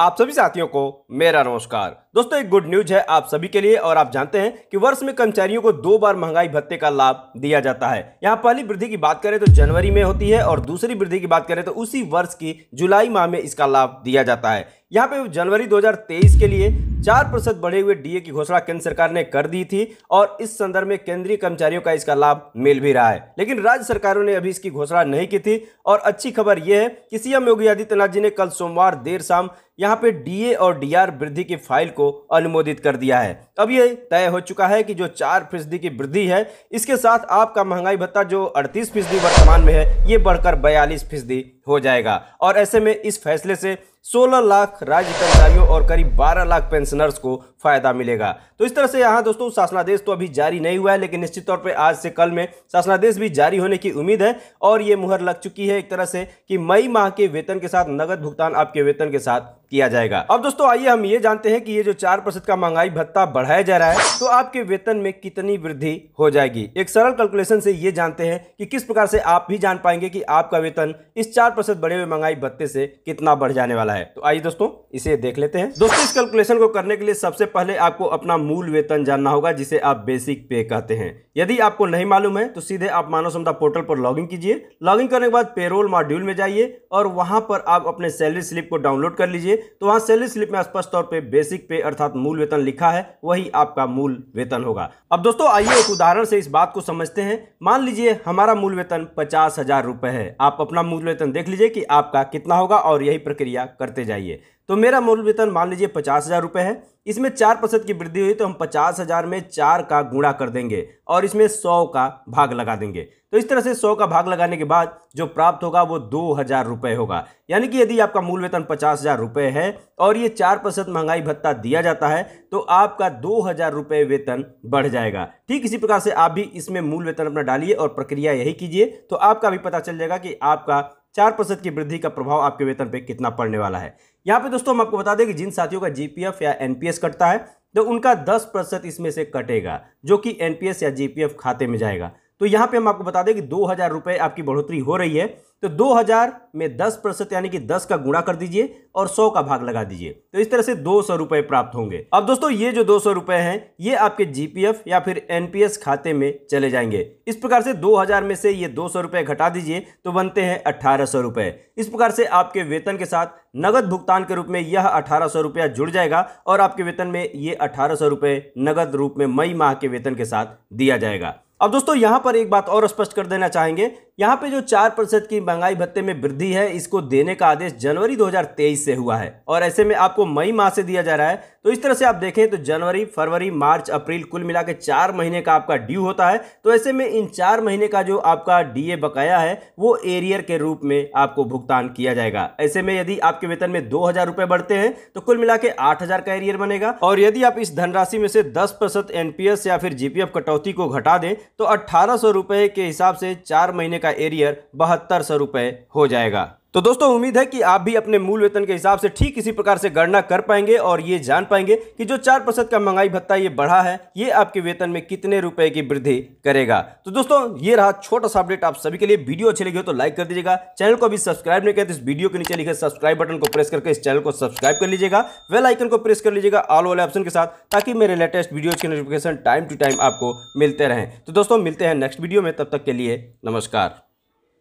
आप सभी साथियों को मेरा नमस्कार दोस्तों एक गुड न्यूज है आप सभी के लिए और आप जानते हैं कि वर्ष में कर्मचारियों को दो बार महंगाई भत्ते का लाभ दिया जाता है यहाँ पहली वृद्धि की बात करें तो जनवरी में होती है और दूसरी वृद्धि की बात करें तो उसी वर्ष की जुलाई माह में इसका लाभ दिया जाता है यहाँ पे जनवरी 2023 के लिए चार प्रतिशत बढ़े हुए डीए की घोषणा केंद्र सरकार ने कर दी थी और इस संदर्भ में केंद्रीय कर्मचारियों का इसका लाभ मिल भी रहा है लेकिन राज्य सरकारों ने अभी इसकी घोषणा नहीं की थी और अच्छी खबर यह है कि सीएम योगी आदित्यनाथ जी ने कल सोमवार देर शाम यहाँ पे डीए और डीआर वृद्धि की फाइल को अनुमोदित कर दिया है अब ये तय हो चुका है कि जो चार फीसदी की वृद्धि है इसके साथ आपका महंगाई भत्ता जो अड़तीस फीसदी वर्तमान में है ये बढ़कर बयालीस फीसदी हो जाएगा और ऐसे में इस फैसले से 16 लाख राज्य कर्मचारियों और करीब 12 लाख पेंशनर्स को फायदा मिलेगा तो इस तरह से यहाँ दोस्तों शासनादेश तो अभी जारी नहीं हुआ है लेकिन निश्चित तौर पर आज से कल में शासनादेश भी जारी होने की उम्मीद है और ये मुहर लग चुकी है एक तरह से कि मई माह के वेतन के साथ नगद भुगतान आपके वेतन के साथ किया जाएगा अब दोस्तों आइए हम ये जानते हैं कि ये जो चार प्रतिशत का महंगाई भत्ता बढ़ाया जा रहा है तो आपके वेतन में कितनी वृद्धि हो जाएगी एक सरल कैलकुलेशन से ये जानते हैं कि किस प्रकार से आप भी जान पाएंगे कि आपका वेतन इस चार प्रतिशत बढ़े हुए महंगाई भत्ते से कितना बढ़ जाने वाला है तो आइए दोस्तों इसे देख लेते हैं दोस्तों इस कैलकुलेशन को करने के लिए सबसे पहले आपको अपना मूल वेतन जानना होगा जिसे आप बेसिक पे कहते हैं यदि आपको नहीं मालूम है तो सीधे आप मानव क्षमता पोर्टल पर लॉगिन कीजिए लॉगिन करने के बाद पेरोल मॉड्यूल में जाइए और वहां पर आप अपने सैलरी स्लिप को डाउनलोड कर लीजिए देखिए तो वहां सैलरी स्लिप में स्पष्ट तौर पर बेसिक पे अर्थात मूल वेतन लिखा है वही आपका मूल वेतन होगा अब दोस्तों आइए एक उदाहरण से इस बात को समझते हैं मान लीजिए हमारा मूल वेतन पचास हजार रुपए है आप अपना मूल वेतन देख लीजिए कि आपका कितना होगा और यही प्रक्रिया करते जाइए तो मेरा मूल वेतन मान लीजिए पचास हज़ार रुपये है इसमें चार प्रतिशत की वृद्धि हुई तो हम पचास हज़ार में चार का गुणा कर देंगे और इसमें सौ का भाग लगा देंगे तो इस तरह से सौ का भाग लगाने के बाद जो प्राप्त होगा वो दो हज़ार रुपये होगा यानी कि यदि आपका मूल वेतन पचास हज़ार रुपये है और ये चार प्रतिशत महंगाई भत्ता दिया जाता है तो आपका दो हज़ार रुपये वेतन बढ़ जाएगा ठीक इसी प्रकार से आप भी इसमें मूल वेतन अपना डालिए और प्रक्रिया यही कीजिए तो आपका भी पता चल जाएगा कि आपका चार प्रतिशत की वृद्धि का प्रभाव आपके वेतन पे कितना पड़ने वाला है यहाँ पे दोस्तों हम आपको बता दें कि जिन साथियों का जीपीएफ या एनपीएस कटता है तो उनका दस प्रतिशत इसमें से कटेगा जो कि एनपीएस या जीपीएफ खाते में जाएगा तो यहाँ पे हम आपको बता दें कि दो हज़ार रुपये आपकी बढ़ोतरी हो रही है तो 2000 में 10 प्रतिशत यानी कि 10 का गुणा कर दीजिए और 100 का भाग लगा दीजिए तो इस तरह से दो रुपए प्राप्त होंगे अब दोस्तों ये जो दो रुपए हैं ये आपके जीपीएफ या फिर एनपीएस खाते में चले जाएंगे इस प्रकार से 2000 में से ये दो रुपए घटा दीजिए तो बनते हैं अठारह रुपए इस प्रकार से आपके वेतन के साथ नगद भुगतान के रूप में यह अठारह सौ रुपया जुड़ जाएगा और आपके वेतन में ये अठारह सौ रुपये नगद रूप में मई माह के वेतन के साथ दिया जाएगा अब दोस्तों यहां पर एक बात और स्पष्ट कर देना चाहेंगे यहाँ पे जो चार प्रतिशत की महंगाई भत्ते में वृद्धि है इसको देने का आदेश जनवरी 2023 से हुआ है और ऐसे में आपको मई माह से दिया जा रहा है तो इस तरह से आप देखें तो जनवरी फरवरी मार्च अप्रैल कुल मिला के चार महीने का आपका ड्यू होता है तो ऐसे में इन चार महीने का जो आपका डीए बकाया है वो एरियर के रूप में आपको भुगतान किया जाएगा ऐसे में यदि आपके वेतन में दो हजार रुपये बढ़ते हैं तो कुल मिला के आठ हजार का एरियर बनेगा और यदि आप इस धनराशि में से दस प्रतिशत एनपीएस या फिर जीपीएफ कटौती को घटा दें तो अट्ठारह सौ के हिसाब से चार महीने का एरियर बहत्तर सौ रुपये हो जाएगा तो दोस्तों उम्मीद है कि आप भी अपने मूल वेतन के हिसाब से ठीक इसी प्रकार से गणना कर पाएंगे और ये जान पाएंगे कि जो चार प्रतिशत का महंगाई भत्ता ये बढ़ा है ये आपके वेतन में कितने रुपए की वृद्धि करेगा तो दोस्तों ये रहा छोटा सा अपडेट आप सभी के लिए वीडियो अच्छी लगी हो तो लाइक कर दीजिएगा चैनल को अभी सब्सक्राइब नहीं करते तो इस वीडियो के नीचे लिखे सब्सक्राइब बटन को प्रेस करके इस चैनल को सब्सक्राइब कर लीजिएगा वेल आइकन को प्रेस कर लीजिएगा ऑल वाले ऑप्शन के साथ ताकि मेरे लेटेस्ट वीडियोज के नोटिफिकेशन टाइम टू टाइम आपको मिलते रहें तो दोस्तों मिलते हैं नेक्स्ट वीडियो में तब तक के लिए नमस्कार